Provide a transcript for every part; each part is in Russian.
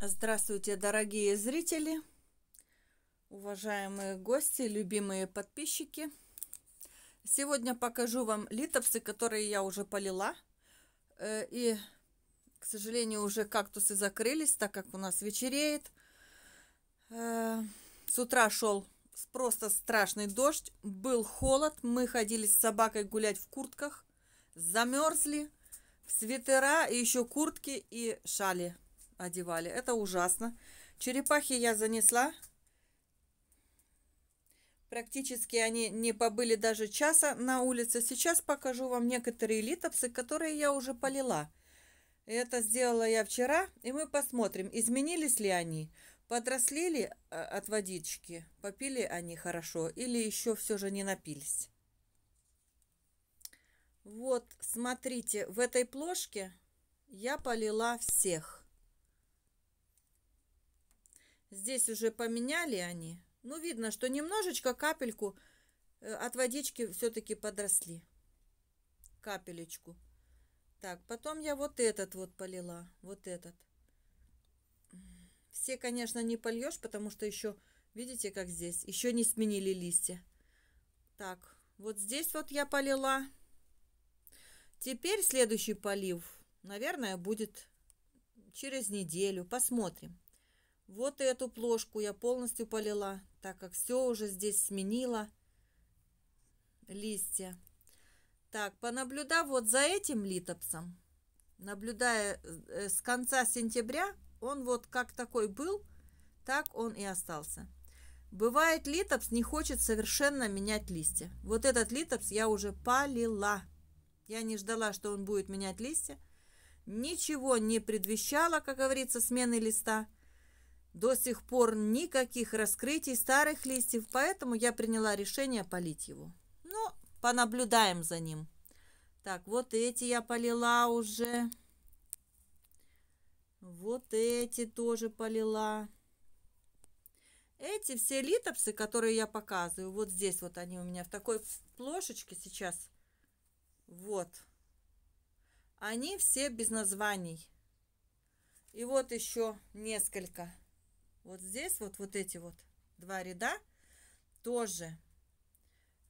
Здравствуйте, дорогие зрители, уважаемые гости, любимые подписчики. Сегодня покажу вам литопсы, которые я уже полила. Э, и, к сожалению, уже кактусы закрылись, так как у нас вечереет. Э, с утра шел просто страшный дождь, был холод, мы ходили с собакой гулять в куртках, замерзли, в свитера и еще куртки и шали одевали. Это ужасно. Черепахи я занесла. Практически они не побыли даже часа на улице. Сейчас покажу вам некоторые литопсы, которые я уже полила. Это сделала я вчера, и мы посмотрим, изменились ли они. Подросли ли э, от водички, попили они хорошо или еще все же не напились. Вот, смотрите, в этой плошке я полила всех. Здесь уже поменяли они. Ну, видно, что немножечко капельку э, от водички все-таки подросли. Капелечку. Так, потом я вот этот вот полила. Вот этот. Все, конечно, не польешь, потому что еще, видите, как здесь, еще не сменили листья. Так, вот здесь вот я полила. Теперь следующий полив, наверное, будет через неделю. Посмотрим. Вот и эту плошку я полностью полила, так как все уже здесь сменило листья. Так, понаблюдав вот за этим литопсом, наблюдая э, с конца сентября, он вот как такой был, так он и остался. Бывает, литопс не хочет совершенно менять листья. Вот этот литопс я уже полила. Я не ждала, что он будет менять листья. Ничего не предвещало, как говорится, смены листа. До сих пор никаких раскрытий старых листьев, поэтому я приняла решение полить его. Ну, понаблюдаем за ним. Так, вот эти я полила уже. Вот эти тоже полила. Эти все литопсы, которые я показываю, вот здесь вот они у меня в такой плошечке сейчас. Вот. Они все без названий. И вот еще несколько. Вот здесь вот, вот эти вот два ряда тоже.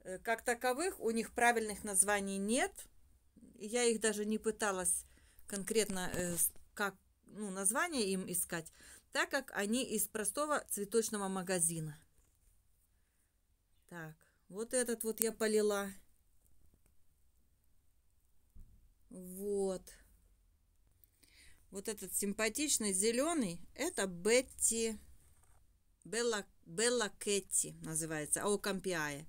Э, как таковых у них правильных названий нет. Я их даже не пыталась конкретно э, как, ну, название им искать, так как они из простого цветочного магазина. Так, вот этот вот я полила. Вот вот этот симпатичный зеленый, это Бетти, Белла, Белла Кетти называется, Аукампиая.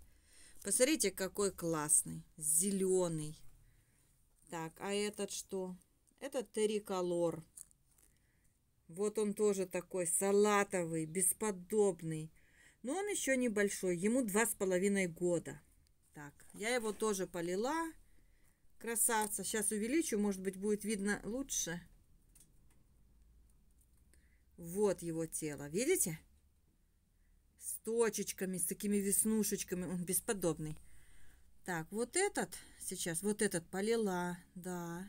Посмотрите, какой классный, зеленый. Так, а этот что? Это Териколор. Вот он тоже такой салатовый, бесподобный. Но он еще небольшой, ему два с половиной года. Так, я его тоже полила. Красавца. Сейчас увеличу, может быть, будет видно лучше. Вот его тело, видите? С точечками, с такими веснушечками. Он бесподобный. Так, вот этот сейчас, вот этот полила, да.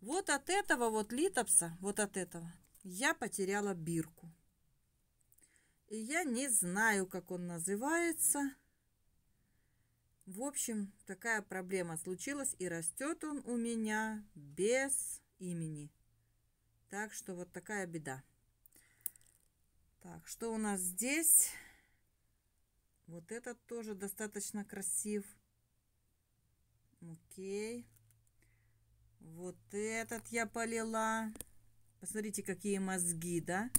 Вот от этого вот литопса, вот от этого, я потеряла бирку. И я не знаю, как он называется. В общем, такая проблема случилась, и растет он у меня без имени. Так что вот такая беда. Так, что у нас здесь? Вот этот тоже достаточно красив. Окей. Вот этот я полила. Посмотрите, какие мозги, да?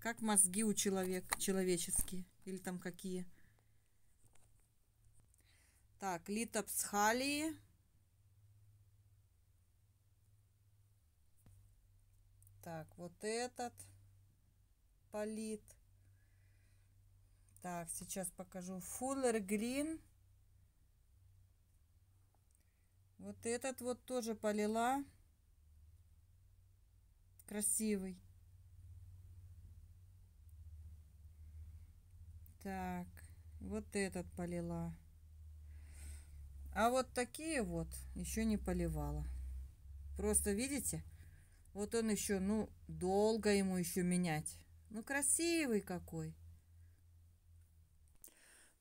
Как мозги у человека, человеческие. Или там какие. Так, литопсхалии. Так, вот этот полит. Так, сейчас покажу. Fuller Green. Вот этот вот тоже полила. Красивый. Так, вот этот полила. А вот такие вот еще не поливала. Просто видите? Вот он еще, ну, долго ему еще менять. Ну, красивый какой.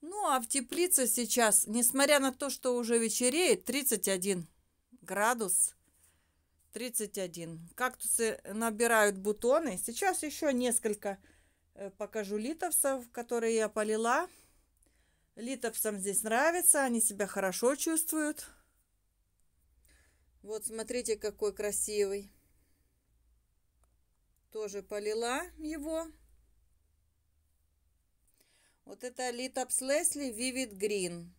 Ну, а в теплице сейчас, несмотря на то, что уже вечереет, 31 градус. 31. Кактусы набирают бутоны. Сейчас еще несколько э, покажу литовцев, которые я полила. Литовцам здесь нравится, они себя хорошо чувствуют. Вот смотрите, какой красивый тоже полила его. Вот это Литапс Лесли Vivid Грин,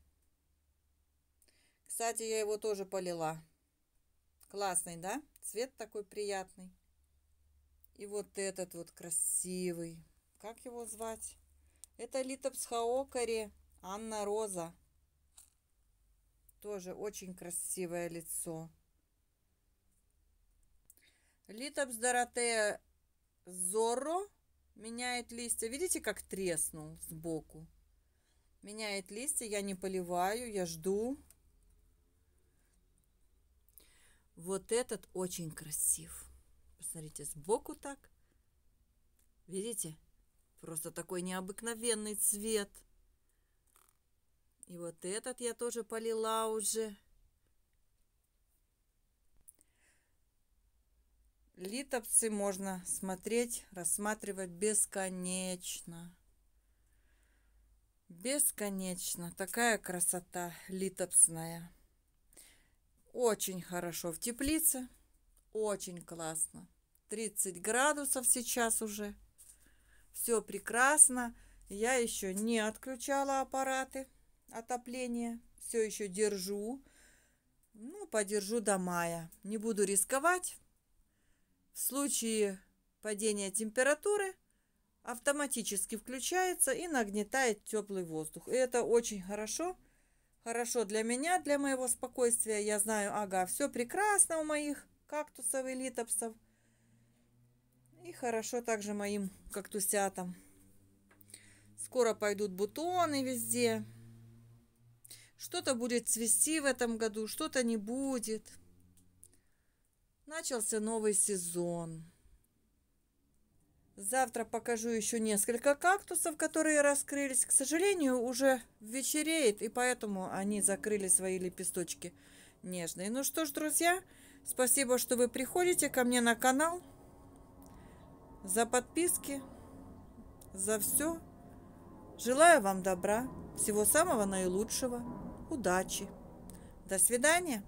Кстати, я его тоже полила. Классный, да? Цвет такой приятный. И вот этот вот красивый. Как его звать? Это Литопс Хаокари Анна Роза. Тоже очень красивое лицо. Литопс Доротея Зорро меняет листья. Видите, как треснул сбоку? Меняет листья, я не поливаю, я жду. Вот этот очень красив. Посмотрите, сбоку так. Видите? Просто такой необыкновенный цвет. И вот этот я тоже полила уже. Литовцы можно смотреть, рассматривать бесконечно. Бесконечно. Такая красота литопсная. Очень хорошо в теплице. Очень классно. 30 градусов сейчас уже. Все прекрасно. Я еще не отключала аппараты отопления. Все еще держу. Ну, подержу до мая. Не буду рисковать. В случае падения температуры автоматически включается и нагнетает теплый воздух. И это очень хорошо. Хорошо для меня, для моего спокойствия. Я знаю, ага, все прекрасно у моих кактусов и литопсов. И хорошо также моим кактусятам. Скоро пойдут бутоны везде. Что-то будет цвести в этом году, что-то не будет. Начался новый сезон. Завтра покажу еще несколько кактусов, которые раскрылись. К сожалению, уже вечереет, и поэтому они закрыли свои лепесточки нежные. Ну что ж, друзья, спасибо, что вы приходите ко мне на канал. За подписки, за все. Желаю вам добра, всего самого наилучшего, удачи. До свидания.